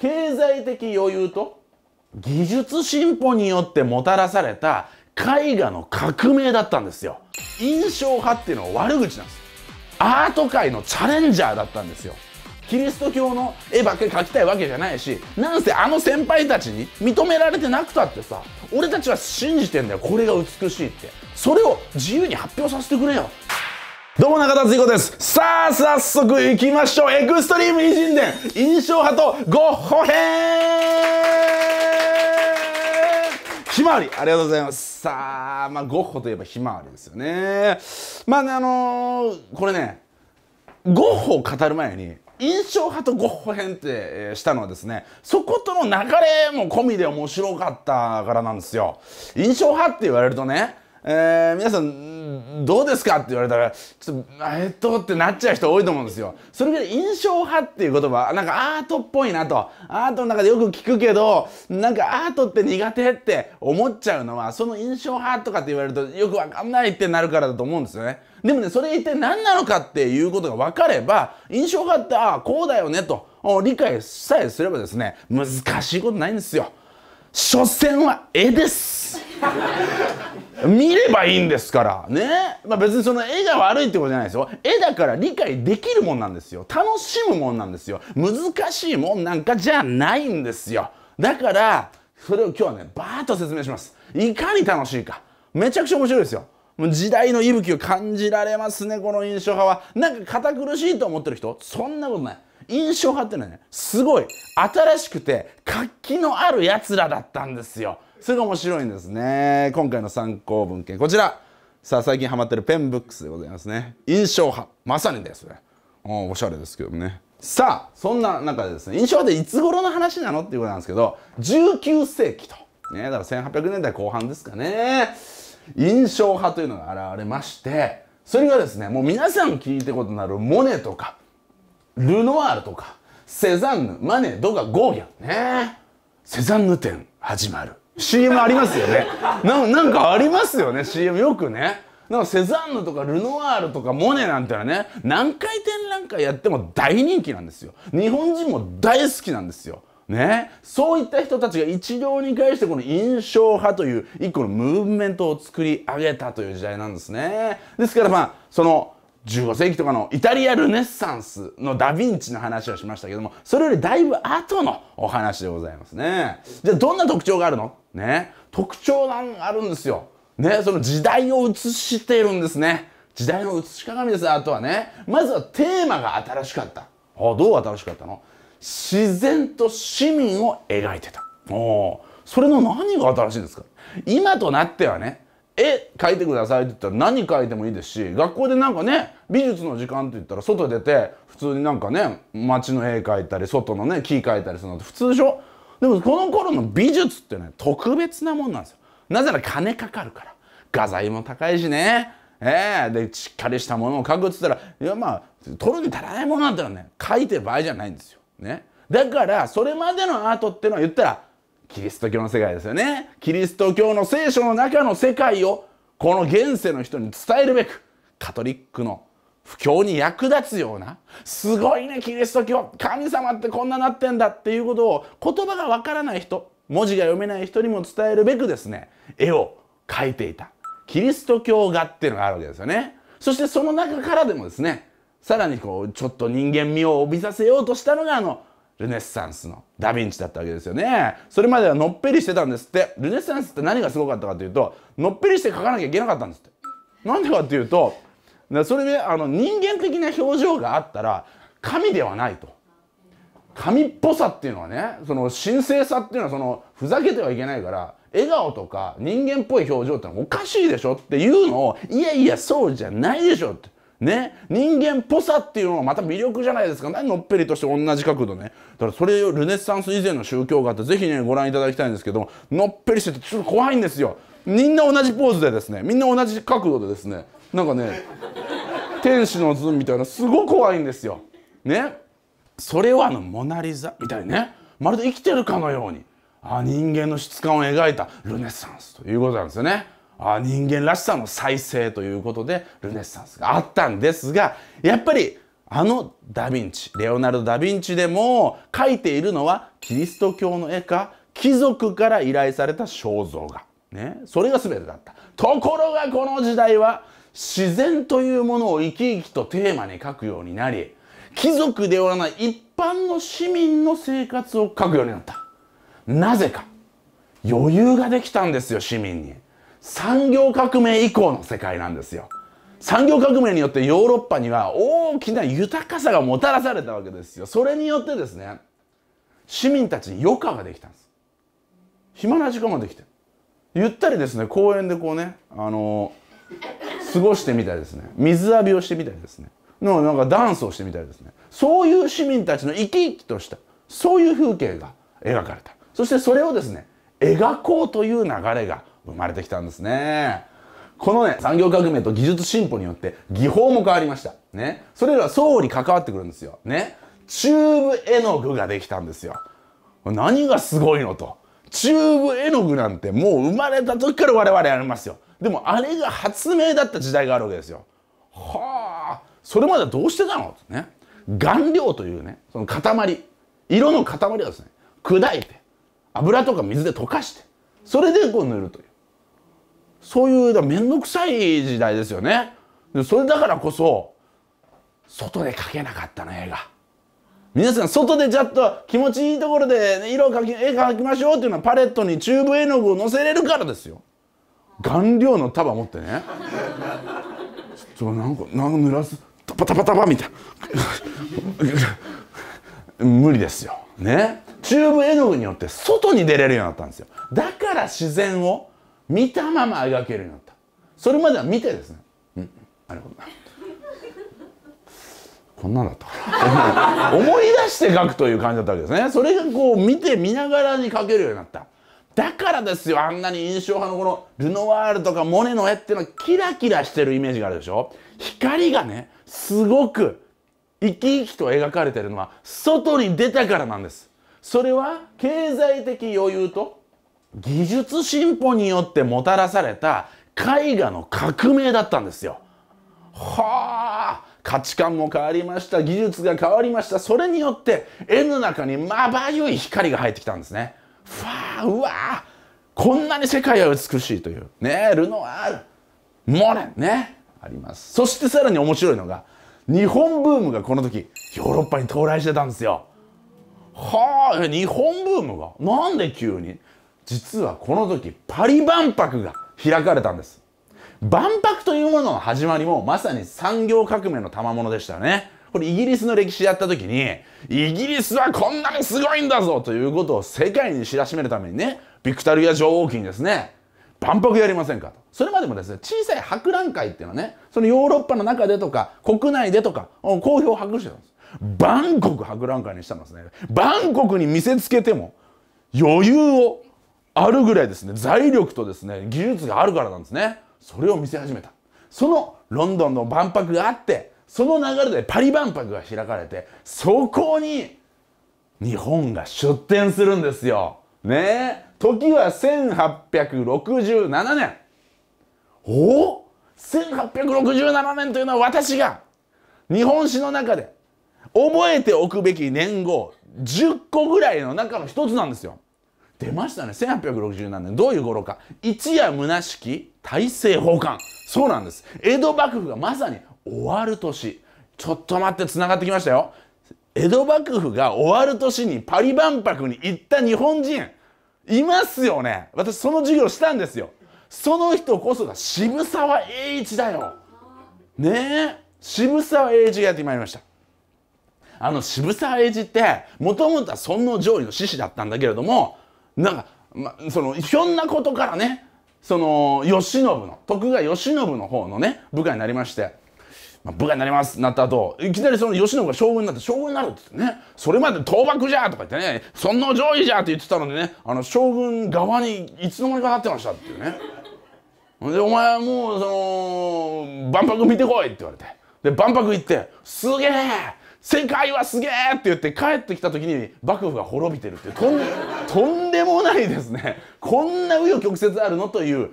経済的余裕と技術進歩によってもたらされた絵画の革命だったんですよ印象派っていうのは悪口なんですアート界のチャレンジャーだったんですよキリスト教の絵ばっかり描きたいわけじゃないしなんせあの先輩たちに認められてなくたってさ俺たちは信じてんだよこれが美しいってそれを自由に発表させてくれよどうも中田敦彦です。さあ、早速行きましょう。エクストリーム偉人伝、印象派とゴッホ編ひまわり、ありがとうございます。さあ、まあ、ゴッホといえばひまわりですよね。まあね、あのー、これね、ゴッホを語る前に、印象派とゴッホ編ってしたのはですねそことの流れも込みで面白かったからなんですよ印象派って言われるとねえー、皆さんどうですかって言われたらちょっとえっとってなっちゃう人多いと思うんですよそれぐらい印象派っていう言葉なんかアートっぽいなとアートの中でよく聞くけどなんかアートって苦手って思っちゃうのはその印象派とかって言われるとよくわかんないってなるからだと思うんですよねでもねそれ一体何なのかっていうことが分かれば印象派ってああこうだよねと理解さえすればですね難しいことないんですよ所詮は絵です見ればいいんですからね、まあ、別にその絵が悪いってことじゃないですよ絵だから理解できるもんなんですよ楽しむもんなんですよ難しいもんなんかじゃないんですよだからそれを今日はねバーッと説明しますいかに楽しいかめちゃくちゃ面白いですよ時代の息吹を感じられますねこの印象派はなんか堅苦しいと思ってる人そんなことない印象派ってのはねすごい新しくて活気のあるやつらだったんですよそれが面白いんですね今回の参考文献こちらさあ最近ハマってるペンブックスでございますね印象派まさにですねおおしゃれですけどねさあそんな中でですね印象派っていつ頃の話なのっていうことなんですけど19世紀とねだから1800年代後半ですかね印象派というのが現れましてそれがですねもう皆さん聞いたことのあるモネとかルノワールとかセザンヌマネドガゴーギャンねセザンヌ展始まる CM ありますよねななんかありますよね CM よくねなんかセザンヌとかルノワールとかモネなんてのはね何回展覧会やっても大人気なんですよ日本人も大好きなんですよね、そういった人たちが一堂に会してこの印象派という一個のムーブメントを作り上げたという時代なんですね。ですからまあその15世紀とかのイタリアルネッサンスのダ・ヴィンチの話をしましたけどもそれよりだいぶ後のお話でございますねじゃあどんな特徴があるのね特徴があるんですよねその時代を映してるんですね時代の映し鏡ですあとはねまずはテーマが新しかったあどう新しかったの自然と市民を描いてたおそれの何が新しいんですか今となってはね絵描いてくださいって言ったら何描いてもいいですし学校でなんかね美術の時間って言ったら外出て普通になんかね街の絵描いたり外のね木描いたりするのって普通でしょでもこの頃の美術ってね特別なもんなんですよなぜなら金かかるから画材も高いしねえー、でしっかりしたものを描くっつったらいやまあ取るに足らないものなんてのはね描いてる場合じゃないんですよ。ね、だからそれまでのアートっていうのは言ったらキリスト教の世界ですよね。キリスト教の聖書の中の世界をこの現世の人に伝えるべくカトリックの布教に役立つようなすごいねキリスト教神様ってこんななってんだっていうことを言葉がわからない人文字が読めない人にも伝えるべくですね絵を描いていたキリスト教画っていうのがあるわけですよね。そしてその中からでもですねさらにこうちょっと人間味を帯びさせようとしたのがあのルネッサンスのダ・ヴィンチだったわけですよねそれまではのっぺりしてたんですってルネッサンスって何がすごかったかというとのっぺりして描かなきゃいけなかったんですってなんでかっていうとそれであの人間的な表情があったら神ではないと神っぽさっていうのはねその神聖さっていうのはそのふざけてはいけないから笑顔とか人間っぽい表情ってのはおかしいでしょっていうのをいやいやそうじゃないでしょってね人間っぽさっていうのはまた魅力じゃないですか何のっぺりとして同じ角度ねだからそれをルネッサンス以前の宗教があって是非ねご覧いただきたいんですけどのっぺりしててちょっと怖いんですよみんな同じポーズでですねみんな同じ角度でですねなんかね天使の図みたいなすごく怖いんですよねそれはあのモナ・リザみたいねまるで生きてるかのようにあ人間の質感を描いたルネッサンスということなんですよね。あ人間らしさの再生ということでルネッサンスがあったんですがやっぱりあのダ・ヴィンチレオナルド・ダ・ヴィンチでも描いているのはキリスト教の絵か貴族から依頼された肖像画、ね、それが全てだったところがこの時代は自然というものを生き生きとテーマに描くようになり貴族ではない一般の市民の生活を描くようになったなぜか余裕ができたんですよ市民に産業革命以降の世界なんですよ。産業革命によってヨーロッパには大きな豊かさがもたらされたわけですよ。それによってですね、市民たちに余暇ができたんです。暇な時間ができて。ゆったりですね、公園でこうね、あのー、過ごしてみたいですね。水浴びをしてみたいですね。のなんかダンスをしてみたいですね。そういう市民たちの生き生きとした、そういう風景が描かれた。そしてそれをですね、描こうという流れが生まれてきたんですね。このね、産業革命と技術進歩によって技法も変わりました。ね。それらは相互に関わってくるんですよ。ね。チューブ絵の具ができたんですよ。何がすごいのと。チューブ絵の具なんてもう生まれた時から我々ありますよ。でもあれが発明だった時代があるわけですよ。はあ、それまではどうしてたのとね。顔料というね、その塊、色の塊をですね、砕いて、油とか水で溶かして、それでこう塗るという。そういう面倒くさい時代ですよねそれだからこそ外で描けなかったの絵が皆さん外でちょっと気持ちいいところで色を描き絵描きましょうっていうのはパレットにチューブ絵の具をのせれるからですよ顔料の束持ってねちょなんかなんか濡らすタパタパタパみたいな無理ですよねチューブ絵の具によって外に出れるようになったんですよだから自然を見たまま描けるようになったそれまでは見てですねうんなるほどこんなんだった 思い出して描くという感じだったわけですねそれがこう見て見ながらに描けるようになっただからですよあんなに印象派のこのルノワールとかモネの絵っていうのはキラキラしてるイメージがあるでしょ光がねすごく生き生きと描かれてるのは外に出たからなんですそれは経済的余裕と技術進歩によってもたらされた絵画の革命だったんですよ。はあ価値観も変わりました技術が変わりましたそれによって絵の中にまばゆい光が入ってきたんですね。ふわうわこんなに世界は美しいというねルノアールモネンねありますそしてさらに面白いのが日本ブームがこの時ヨーロッパに到来してたんですよ。はあ日本ブームがなんで急に実はこの時パリ万博が開かれたんです万博というものの始まりもまさに産業革命の賜物でしたねこれイギリスの歴史やった時にイギリスはこんなにすごいんだぞということを世界に知らしめるためにねビクタリア女王金にですね万博やりませんかとそれまでもですね小さい博覧会っていうのはねそのヨーロッパの中でとか国内でとか好評を博してたんですバンコク博覧会にしたんですねバンコクに見せつけても余裕をあるぐらいですね財力とですね技術があるからなんですねそれを見せ始めたそのロンドンの万博があってその流れでパリ万博が開かれてそこに日本が出展するんですよねえ時は1867年おお1867年というのは私が日本史の中で覚えておくべき年号10個ぐらいの中の一つなんですよ出ましたね1867年どういう頃か一夜虚しき大政奉還そうなんです江戸幕府がまさに終わる年ちょっと待ってつながってきましたよ江戸幕府が終わる年にパリ万博に行った日本人いますよね私その授業したんですよその人こそが渋沢栄一だよねえ渋沢栄一がやってまいりましたあの渋沢栄一ってもともとは尊皇攘夷の志士だったんだけれどもなんか、ま、そのひょんなことからねその慶喜の徳川慶喜の方のね部下になりまして、まあ、部下になりますなった後いきなりその慶喜が将軍になって将軍になるって言ってねそれまで倒幕じゃとか言ってね尊皇攘夷じゃって言ってたのでねあの将軍側にいつの間にかなってましたっていうね。でお前はもうその万博見てこいって言われてで万博行ってすげえ世界はすげえって言って帰ってきた時に幕府が滅びてるってとんとんでもないですねこんな紆余曲折あるのという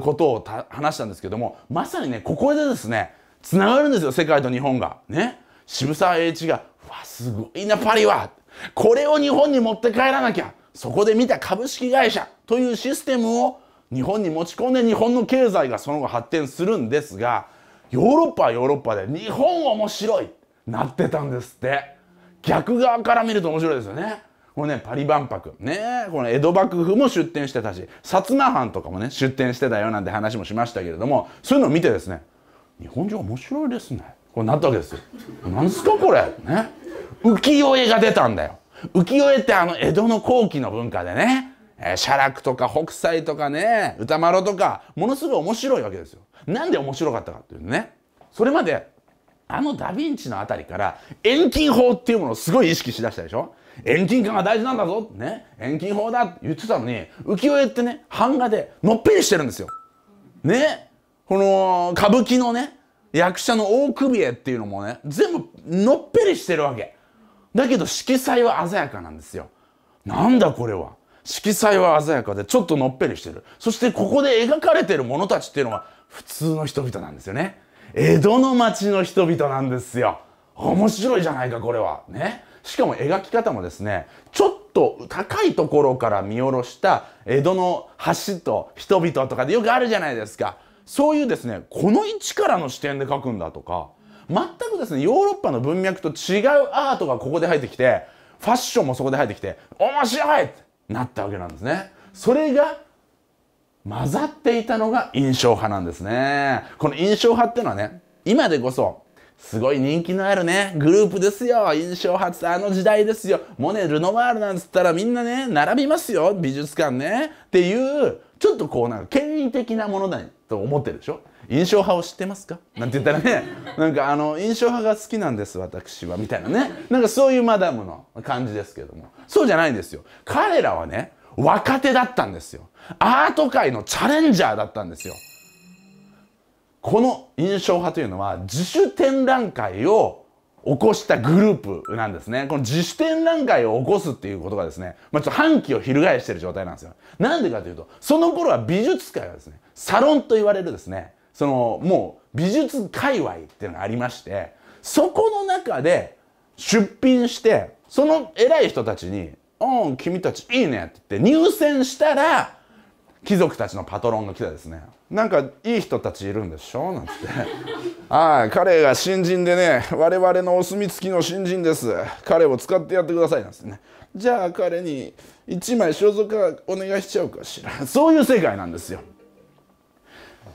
ことを話したんですけどもまさにねここでですねつながるんですよ世界と日本が。ね渋沢栄一が「わすごいなパリは!」これを日本に持って帰らなきゃそこで見た株式会社というシステムを日本に持ち込んで日本の経済がその後発展するんですがヨーロッパはヨーロッパで日本面白いなってたんですって逆側から見ると面白いですよねこれねパリ万博ねこの江戸幕府も出展してたし薩摩藩とかもね出展してたよなんて話もしましたけれどもそういうのを見てですね日本人面白いですねこれなったわけですよ何すかこれね浮世絵が出たんだよ浮世絵ってあの江戸の後期の文化でねえー、写楽とか北斎とかね歌丸とかものすごい面白いわけですよ。なんで面白かったかっていうとねそれまであのダ・ヴィンチのあたりから遠近法っていうものをすごい意識しだしたでしょ遠近感が大事なんだぞね遠近法だって言ってたのに浮世絵ってね版画でのっぺりしてるんですよ。ねこの歌舞伎のね役者の大首絵っていうのもね全部のっぺりしてるわけだけど色彩は鮮やかなんですよなんだこれは色彩は鮮やかでちょっとのっぺりしてるそしてここで描かれてる者たちっていうのは普通の人々なんですよね江戸の町の人々なんですよ。面白いじゃないか、これは。ね。しかも描き方もですね、ちょっと高いところから見下ろした江戸の橋と人々とかでよくあるじゃないですか。そういうですね、この位置からの視点で描くんだとか、全くですね、ヨーロッパの文脈と違うアートがここで入ってきて、ファッションもそこで入ってきて、面白いってなったわけなんですね。それが混ざっていたのが印象派なんですね。この印象派っていうのはね、今でこそすごい人気のあるね、グループですよ。印象派ってあの時代ですよ。モネ、ルノワールなんつったらみんなね、並びますよ。美術館ね。っていう、ちょっとこうなんか権威的なものだと思ってるでしょ印象派を知ってますかなんて言ったらね、なんかあの、印象派が好きなんです、私は。みたいなね。なんかそういうマダムの感じですけども。そうじゃないんですよ。彼らはね、若手だったんですよ。アート界のチャレンジャーだったんですよ。この印象派というのは自主展覧会を起こしたグループなんですね。この自主展覧会を起こすっていうことがですね、まあ、ちょっと反旗を翻してる状態なんですよ。なんでかというと、その頃は美術界はですね、サロンと言われるですね、そのもう美術界隈っていうのがありまして、そこの中で出品して、その偉い人たちにおん、君たちいいねって言って入選したら、貴族たちのパトロンが来たですね、なんかいい人たちいるんでしょなんつって、はい、彼が新人でね、我々のお墨付きの新人です。彼を使ってやってくださいなんつってね。じゃあ彼に1枚所属はお願いしちゃうかしら。そういう世界なんですよ。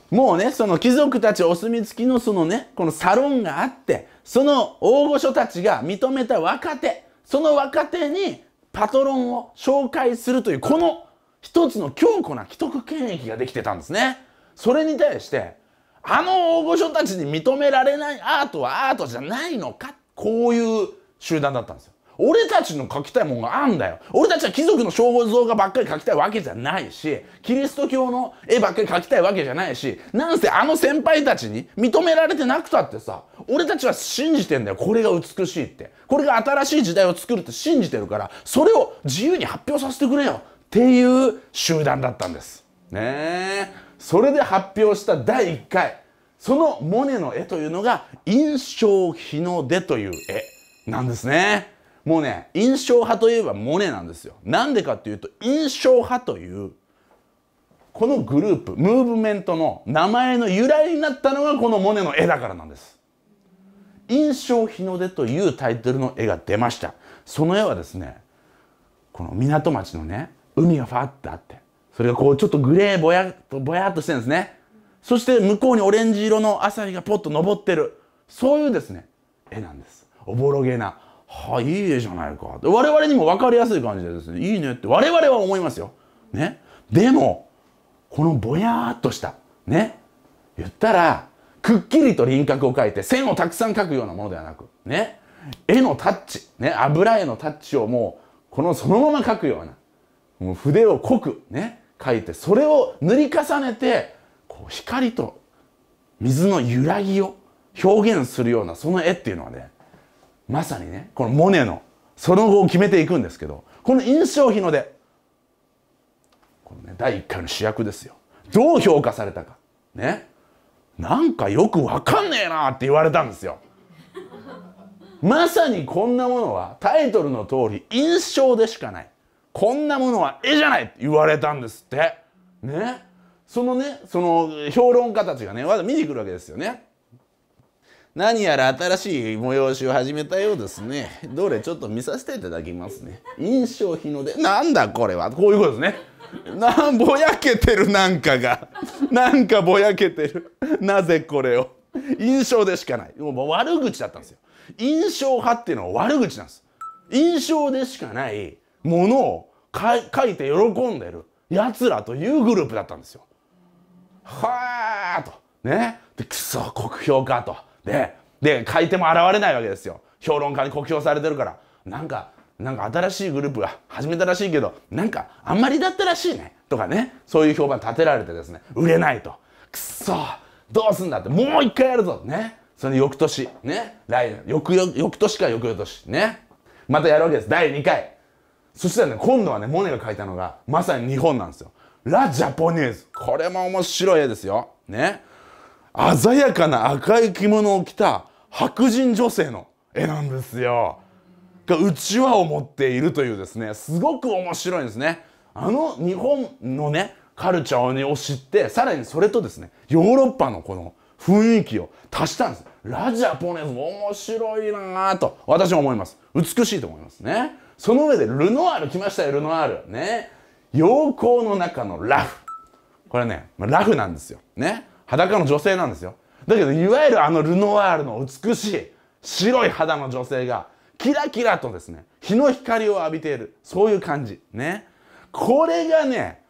もうね、その貴族たちお墨付きのそのね、このサロンがあって、その大御所たちが認めた若手、その若手にパトロンを紹介するというこの一つの強固な既得権益ができてたんですね。それに対してあの大御所たちに認められないアートはアートじゃないのかこういう集団だったんですよ。俺たちの書きたいもんがあんだよ俺たちは貴族の肖像画ばっかり書きたいわけじゃないしキリスト教の絵ばっかり描きたいわけじゃないしなんせあの先輩たちに認められてなくたってさ俺たちは信じてんだよこれが美しいってこれが新しい時代を作るって信じてるからそれを自由に発表させてくれよっていう集団だったんですねそれで発表した第1回そのモネの絵というのが「印象日の出」という絵なんですね。もうね印象派といえばモネなんですよなんでかっていうと印象派というこのグループムーブメントの名前の由来になったのがこのモネの絵だからなんです印象日の出というタイトルの絵が出ましたその絵はですねこの港町のね海がファッてあってそれがこうちょっとグレーぼやっとぼやっとしてるんですねそして向こうにオレンジ色の朝日がポッと昇ってるそういうですね絵なんですおぼろげなはあ、いい絵じゃないか。我々にも分かりやすい感じでですね、いいねって我々は思いますよ。ね。でも、このぼやーっとした、ね。言ったら、くっきりと輪郭を描いて、線をたくさん描くようなものではなく、ね。絵のタッチ、ね。油絵のタッチをもう、このそのまま描くような、もう筆を濃く、ね。描いて、それを塗り重ねて、こう、光と水の揺らぎを表現するような、その絵っていうのはね、まさにねこのモネのその後を決めていくんですけどこの印象日の出この、ね、第1回の主役ですよどう評価されたかねなんかよくわかんねえなって言われたんですよまさにこんなものはタイトルの通り印象でしかないこんなものは絵じゃないって言われたんですってねそのねその評論家たちがねわざ見に来るわけですよね何やら新しい催しを始めたようですね。どれちょっと見させていただきますね。印象日の出。なんだこれは。こういうことですね。なんぼやけてるなんかが。なんかぼやけてる。なぜこれを。印象でしかない。もう悪口だったんですよ。印象派っていうのは悪口なんです。印象でしかないものを書いて喜んでるやつらというグループだったんですよ。はあと。ね。で、くそ、酷評かと。でで買い手も現れないわけですよ評論家に酷評されてるからなんかなんか新しいグループが始めたらしいけどなんかあんまりだったらしいねとかねそういう評判立てられてですね売れないとくっそどうすんだってもう一回やるぞねその翌年ね来年翌翌翌年か翌年ねまたやるわけです第2回そしたらね今度はねモネが書いたのがまさに日本なんですよラ・ジャポニーズこれも面白い絵ですよね鮮やかな赤い着物を着た白人女性の絵なんですよ。がうちわを持っているというですねすごく面白いんですね。あの日本のねカルチャーを知ってさらにそれとですねヨーロッパのこの雰囲気を足したんですラジャポネーズ面白いなぁと私は思います美しいと思いますねその上でルノワール来ましたよルノワールね陽光の中のラフこれね、まあ、ラフなんですよね裸の女性なんですよだけどいわゆるあのルノワールの美しい白い肌の女性がキラキラとですね日の光を浴びているそういう感じねこれがね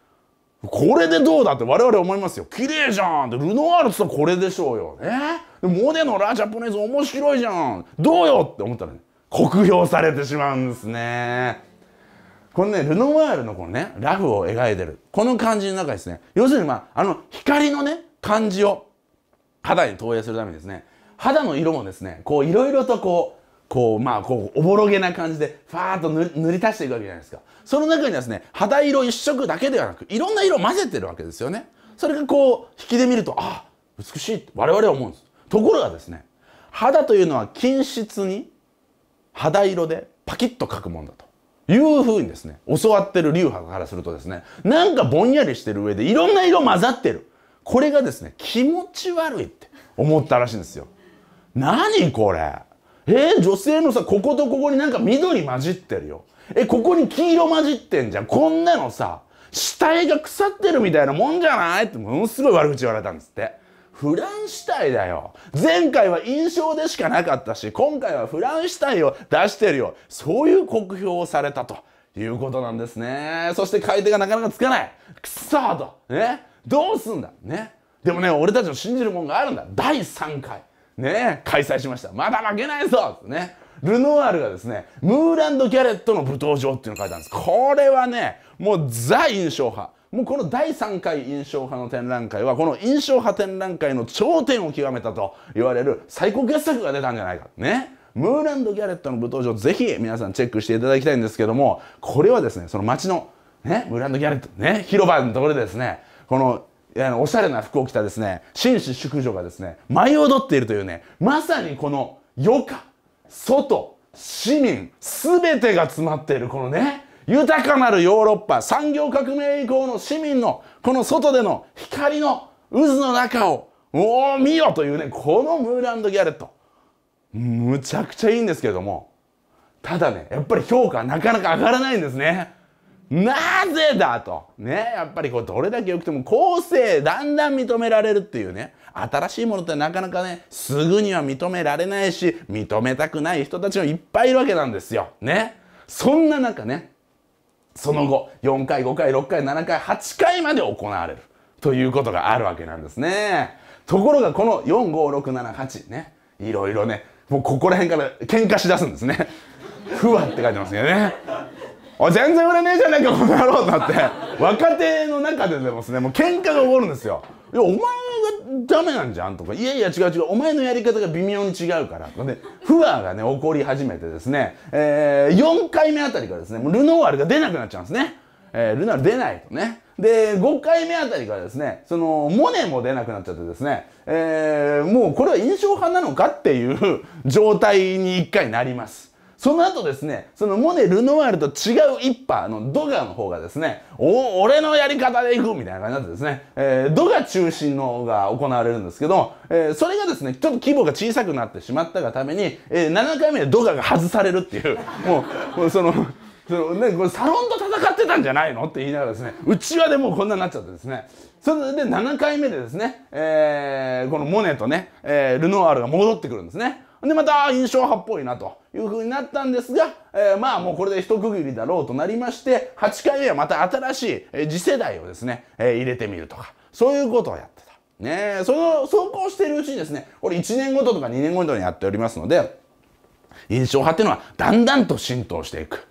これでどうだって我々思いますよ綺麗じゃんってルノワールっつったらこれでしょうよねモネのラ・ジャポネーズ面白いじゃんどうよって思ったらね酷評されてしまうんですねこのねルノワールのこのねラフを描いてるこの感じの中ですね要するにまああの光のね感じを肌に投影するためにですね肌の色もですねこういろいろとこうこうまあこうおぼろげな感じでファーッと塗り足していくわけじゃないですかその中にですね肌色一色だけではなくいろんな色を混ぜてるわけですよねそれがこう引きで見るとあ美しいって我々は思うんですところがですね肌というのは均質に肌色でパキッと描くもんだというふうにですね教わってる流派からするとですねなんかぼんやりしてる上でいろんな色混ざってるこれがですね気持ち悪いって思ったらしいんですよ。何これえー、女性のさこことここになんか緑混じってるよ。えここに黄色混じってんじゃんこんなのさ死体が腐ってるみたいなもんじゃないってものすごい悪口言われたんですって。フランシュタイだよ。前回は印象でしかなかったし、今回はフランシュタイを出してるよ。そういう酷評をされたということなんですね。そして買い手がなかなかつかない。くそーと。ね。どうすんだねでもね俺たちの信じるもんがあるんだ第3回ね開催しましたまだ負けないぞってねルノワールがですねムーランド・ギャレットの舞踏場っていうのを書いたんですこれはねもうザ印象派もうこの第3回印象派の展覧会はこの印象派展覧会の頂点を極めたと言われる最高傑作が出たんじゃないかねムーランド・ギャレットの舞踏場ぜひ皆さんチェックしていただきたいんですけどもこれはですねその街のねムーランド・ギャレットね広場のところでですねこのおしゃれな服を着たですね紳士淑女がですね舞い踊っているというねまさにこの余暇外市民全てが詰まっているこのね豊かなるヨーロッパ産業革命以降の市民のこの外での光の渦の中をおお見よというねこのムーランド・ギャレットむちゃくちゃいいんですけれどもただねやっぱり評価はなかなか上がらないんですね。なぜだと。ね。やっぱりこう、どれだけ良くても、後世、だんだん認められるっていうね。新しいものってなかなかね、すぐには認められないし、認めたくない人たちもいっぱいいるわけなんですよ。ね。そんな中ね、その後、4回、5回、6回、7回、8回まで行われる。ということがあるわけなんですね。ところが、この4、5、6、7、8ね。いろいろね、もうここら辺から喧嘩しだすんですね。ふわって書いてますよね。全然売れねえじゃねえかこの野郎」だって 若手の中ででもですねもう喧嘩が起こるんですよ。いやお前がダメなんじゃんとか、いやいや違う違う、お前のやり方が微妙に違うからと不和がね、起こり始めてですね、えー、4回目あたりからですね、もうルノワールが出なくなっちゃうんですね。えー、ルノワール出ないとね。で、5回目あたりからですね、その、モネも出なくなっちゃってですね、えー、もうこれは印象派なのかっていう状態に1回なります。その後ですね、そのモネ・ルノワールと違う一派のドガの方がですね、お、俺のやり方で行くみたいな感じになってですね、えー、ドガ中心のが行われるんですけど、えー、それがですね、ちょっと規模が小さくなってしまったがために、えー、7回目でドガが外されるっていう、もう、もうその、そのね、これサロンと戦ってたんじゃないのって言いながらですね、うちわでもうこんなになっちゃってですね、それで7回目でですね、えー、このモネとね、えー、ルノワールが戻ってくるんですね。でまた印象派っぽいなというふうになったんですが、えー、まあもうこれで一区切りだろうとなりまして8回目はまた新しい、えー、次世代をですね、えー、入れてみるとかそういうことをやってた。ねえそのそうこうしているうちにですねこれ1年ごととか2年ごとにやっておりますので印象派っていうのはだんだんと浸透していく。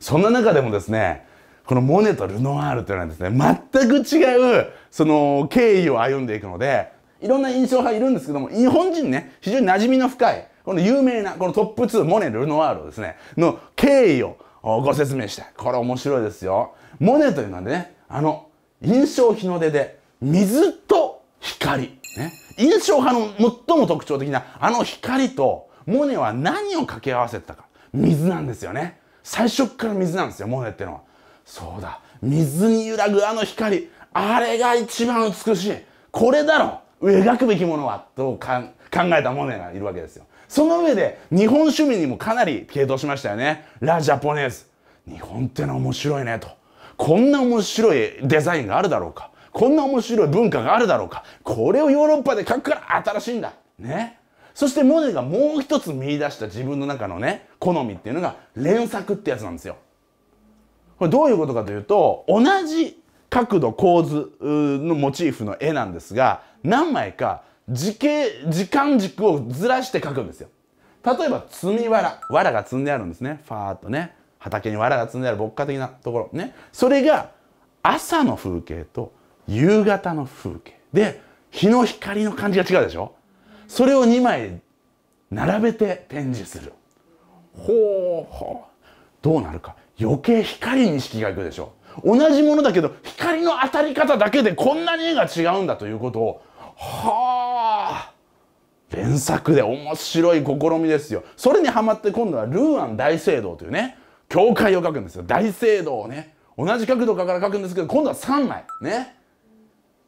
そんな中でもですねこのモネとルノワールというのはですね全く違うその経緯を歩んでいくのでいろんな印象派いるんですけども、日本人ね、非常に馴染みの深い、この有名な、このトップ2、モネ、ルノワールですね、の経緯をご説明して、これ面白いですよ。モネというのはね、あの、印象日の出で、水と光。ね。印象派の最も特徴的な、あの光と、モネは何を掛け合わせてたか。水なんですよね。最初から水なんですよ、モネってのは。そうだ。水に揺らぐあの光。あれが一番美しい。これだろ。描くべきものはと考えたモネがいるわけですよその上で日本趣味にもかなり傾倒しましたよねラ・ジャポネーズ日本ってのは面白いねとこんな面白いデザインがあるだろうかこんな面白い文化があるだろうかこれをヨーロッパで書くから新しいんだねそしてモネがもう一つ見出した自分の中のね好みっていうのが連作ってやつなんですよこれどういうことかというと同じ角度構図のモチーフの絵なんですが何枚か時時間軸をずらして書くんですよ例えば積み藁藁が積んであるんですねファーッとね畑に藁が積んである牧歌的なところねそれが朝の風景と夕方の風景で日の光の感じが違うでしょそれを2枚並べて展示するほうほうどうなるか余計光に意識がいくでしょ同じものだけど光の当たり方だけでこんなに絵が違うんだということをはあ連作で面白い試みですよそれにはまって今度はルーアン大聖堂というね教会を描くんですよ大聖堂をね同じ角度から描くんですけど今度は3枚ね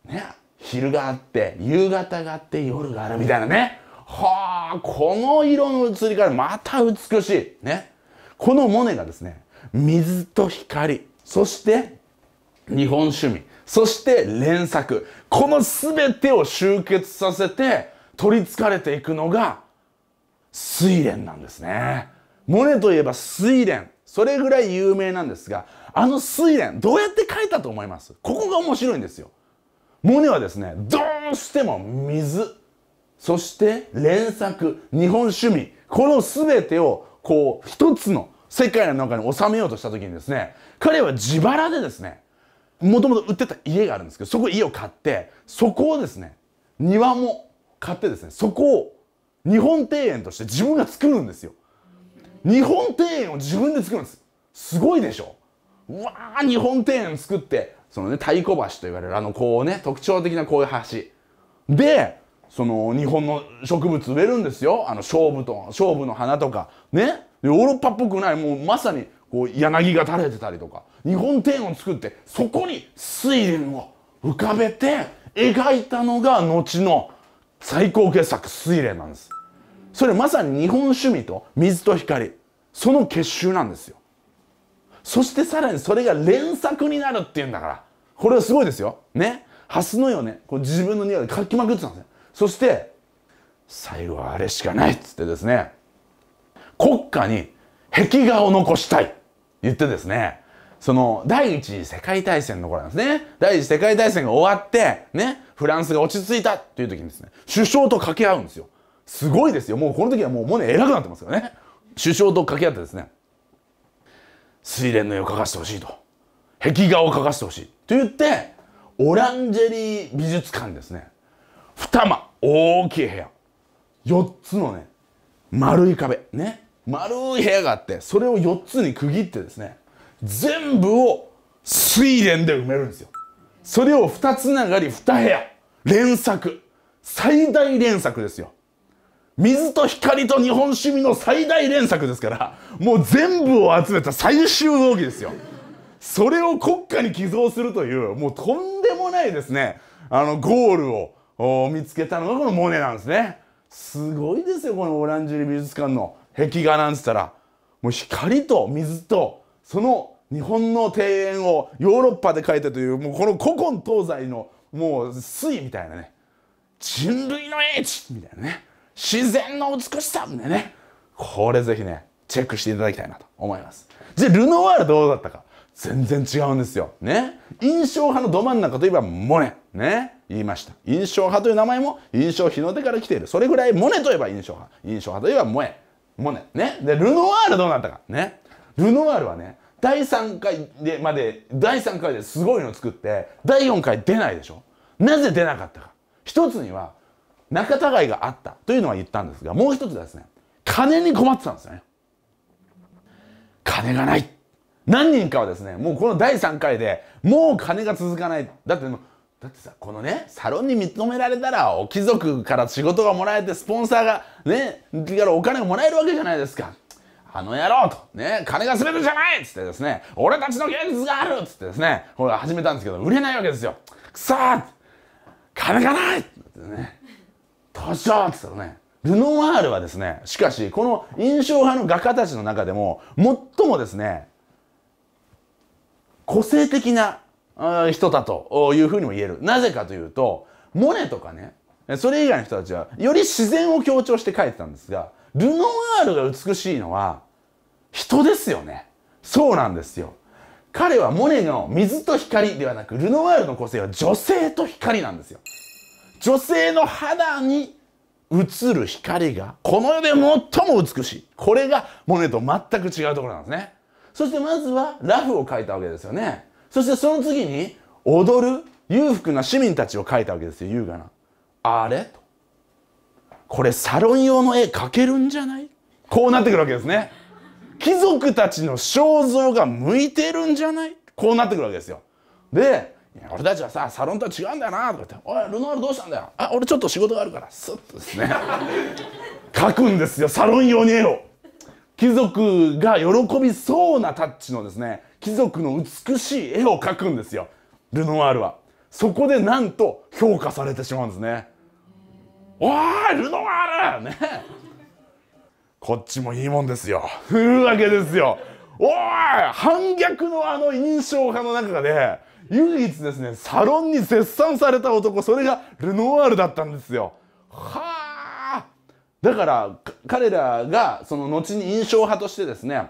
ね昼があって夕方があって夜があるみたいなねはあこの色の移り変わりまた美しいねこのモネがですね水と光そして日本趣味そして連作。この全てを集結させて取りつかれていくのが睡蓮なんですね。モネといえば睡蓮。それぐらい有名なんですが、あの睡蓮、どうやって描いたと思いますここが面白いんですよ。モネはですね、どうしても水、そして連作、日本趣味、この全てをこう一つの世界の中に収めようとした時にですね、彼は自腹でですね、もともと売ってた家があるんですけどそこ家を買ってそこをですね庭も買ってですねそこを日本庭園として自分が作るんですよ日本庭園を自分で作るんですすごいでしょうわー日本庭園作ってそのね太鼓橋と言われるあのこうね特徴的なこういう橋でその日本の植物植えるんですよあの勝負と勝負の花とかねヨーロッパっぽくないもうまさにこう柳が垂れてたりとか日本庭園を作ってそこに睡蓮を浮かべて描いたのが後の最高傑作睡蓮なんですそれまさに日本趣味と水と光その結集なんですよそしてさらにそれが連作になるっていうんだからこれはすごいですよね蓮のよねこう自分の庭で描きまくってたんですよそして最後はあれしかないっつってですね国家に壁画を残したい言ってですね、その第一次世界大戦の頃なんですね。第一次世界大戦が終わって、ね、フランスが落ち着いたっていう時にですね、首相と掛け合うんですよ。すごいですよ。もうこの時はもうモネ偉くなってますからね。首相と掛け合ってですね、睡蓮の絵を描かせてほしいと。壁画を描かせてほしい。と言って、オランジェリー美術館ですね。二間、大きい部屋。4つのね、丸い壁。ね。丸い部屋があってそれを4つに区切ってですね全部を水蓮で埋めるんですよそれを2つながり2部屋連作最大連作ですよ水と光と日本趣味の最大連作ですからもう全部を集めた最終奥義ですよそれを国家に寄贈するというもうとんでもないですねあのゴールを見つけたのがこのモネなんですねすごいですよこのオランジュリ美術館の壁画なんつったらもう光と水とその日本の庭園をヨーロッパで描いたというもうこの古今東西のもう水みたいなね人類の英知みたいなね自然の美しさみたいなねこれぜひねチェックしていただきたいなと思いますじゃあルノワールどうだったか全然違うんですよね印象派のど真ん中といえばモネね言いました印象派という名前も印象日の出から来ているそれぐらいモネといえば印象派印象派といえばモエ。もうね、ね。で、ルノワールどうなったか。ね。ルノワールはね、第3回でまで、第3回ですごいの作って、第4回出ないでしょ。なぜ出なかったか。一つには、仲違いがあったというのは言ったんですが、もう一つはですね、金に困ってたんですよね。金がない。何人かはですね、もうこの第3回でもう金が続かない。だってだってさこのねサロンに認められたらお貴族から仕事がもらえてスポンサーがねからお金がもらえるわけじゃないですかあの野郎と、ね、金が全てじゃないっつってですね、俺たちの芸術があるっつってですね、これ始めたんですけど、売れないわけですよ。くそー金がないってね、ようっつったらね、ルノワールはですね、しかし、この印象派の画家たちの中でも、最もですね、個性的な人だというふうにも言える。なぜかというと、モネとかね、それ以外の人たちは、より自然を強調して書いてたんですが、ルノワールが美しいのは、人ですよね。そうなんですよ。彼はモネの水と光ではなく、ルノワールの個性は女性と光なんですよ。女性の肌に映る光が、この世で最も美しい。これがモネと全く違うところなんですね。そしてまずはラフを描いたわけですよね。そしてその次に踊る裕福な市民たちを描いたわけですよ優雅な。あれとこれサロン用の絵描けるんじゃないこうなってくるわけですね。貴族たちの肖像が向いてるんじゃないこうなってくるわけですよ。で俺たちはさサロンとは違うんだよなとか言って「おいルノワールどうしたんだよあ俺ちょっと仕事があるから」スッとですね書 くんですよサロン用に絵を。貴族が喜びそうなタッチのですね貴族の美しい絵を描くんですよルノワールはそこでなんと評価されてしまうんですねおールノワールねこっちもいいもんですよ売るわけですよおい反逆のあの印象派の中で唯一ですねサロンに絶賛された男それがルノワールだったんですよはあだから彼らがその後に印象派としてですね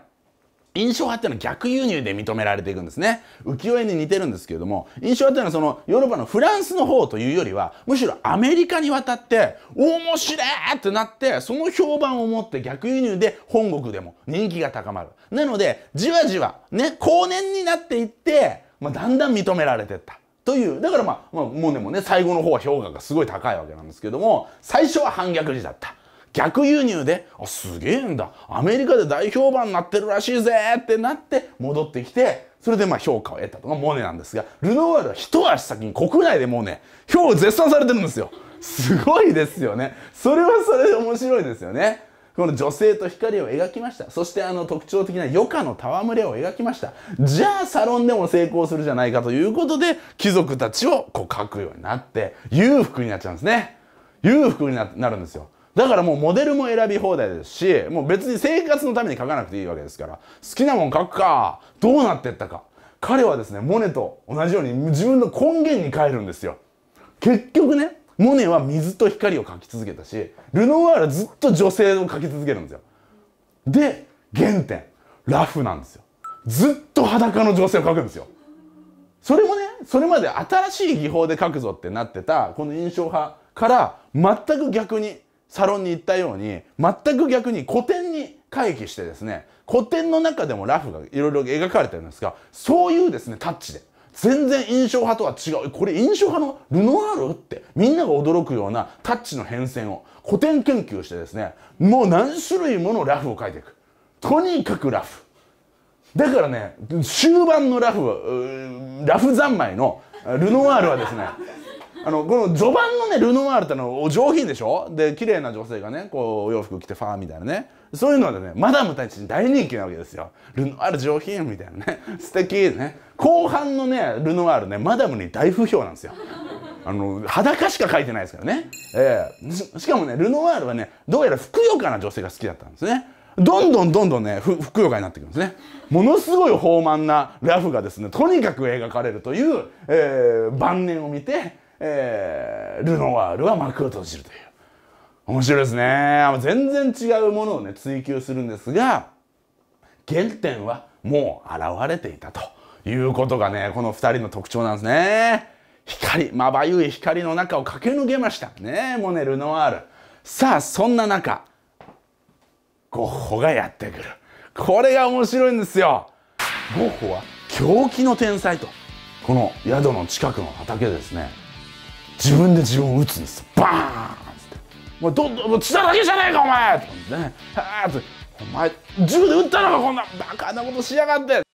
印象派っていうのは逆輸入で認められていくんですね浮世絵に似てるんですけれども印象派っていうのはそのヨーロッパのフランスの方というよりはむしろアメリカに渡って面白いってなってその評判を持って逆輸入で本国でも人気が高まるなのでじわじわね後年になっていって、まあ、だんだん認められてったというだからまあ、まあ、もうでもね最後の方は評価がすごい高いわけなんですけども最初は反逆時だった逆輸入で、あ、すげえんだ。アメリカで大評判になってるらしいぜってなって戻ってきて、それでまあ評価を得たのがモネなんですが、ルノワールは一足先に国内でもうね、票を絶賛されてるんですよ。すごいですよね。それはそれで面白いですよね。この女性と光を描きました。そしてあの特徴的な余暇の戯れを描きました。じゃあサロンでも成功するじゃないかということで、貴族たちをこう描くようになって、裕福になっちゃうんですね。裕福になるんですよ。だからもうモデルも選び放題ですし、もう別に生活のために書かなくていいわけですから、好きなもん書くか、どうなってったか。彼はですね、モネと同じように自分の根源にえるんですよ。結局ね、モネは水と光を描き続けたし、ルノワールはずっと女性を描き続けるんですよ。で、原点、ラフなんですよ。ずっと裸の女性を描くんですよ。それもね、それまで新しい技法で描くぞってなってた、この印象派から全く逆にサロンに行ったように全く逆に古典に回帰してですね古典の中でもラフがいろいろ描かれてるんですがそういうですねタッチで全然印象派とは違うこれ印象派のルノワールってみんなが驚くようなタッチの変遷を古典研究してですねもう何種類ものラフを描いていくとにかくラフだからね終盤のラフラフ三昧のルノワールはですねあのこの序盤のねルノワールっての上品でしょで綺麗な女性がねこうお洋服着てファーみたいなねそういうのでねマダムたちに大人気なわけですよルノワール上品みたいなね 素敵ね後半のねルノワールねマダムに大不評なんですよあの裸しか書いてないですからね、えー、しかもねルノワールはねどうやらふくよかな女性が好きだったんですねどんどんどんどんねふふくよかになってくるんですねものすごい豊満なラフがですねとにかく描かれるという、えー、晩年を見てえー、ルノワールは幕を閉じるという。面白いですね。全然違うものをね、追求するんですが、原点はもう現れていたということがね、この2人の特徴なんですね。光、まばゆい光の中を駆け抜けました。ねモネ、ルノワール。さあ、そんな中、ゴッホがやってくる。これが面白いんですよ。ゴッホは狂気の天才と。この宿の近くの畑ですね自分で自分を打つんですバーンって「お前どど血だらけじゃねえかお前!」とてね「はあ」って「お前自分で撃ったのかこんなバカなことしやがって」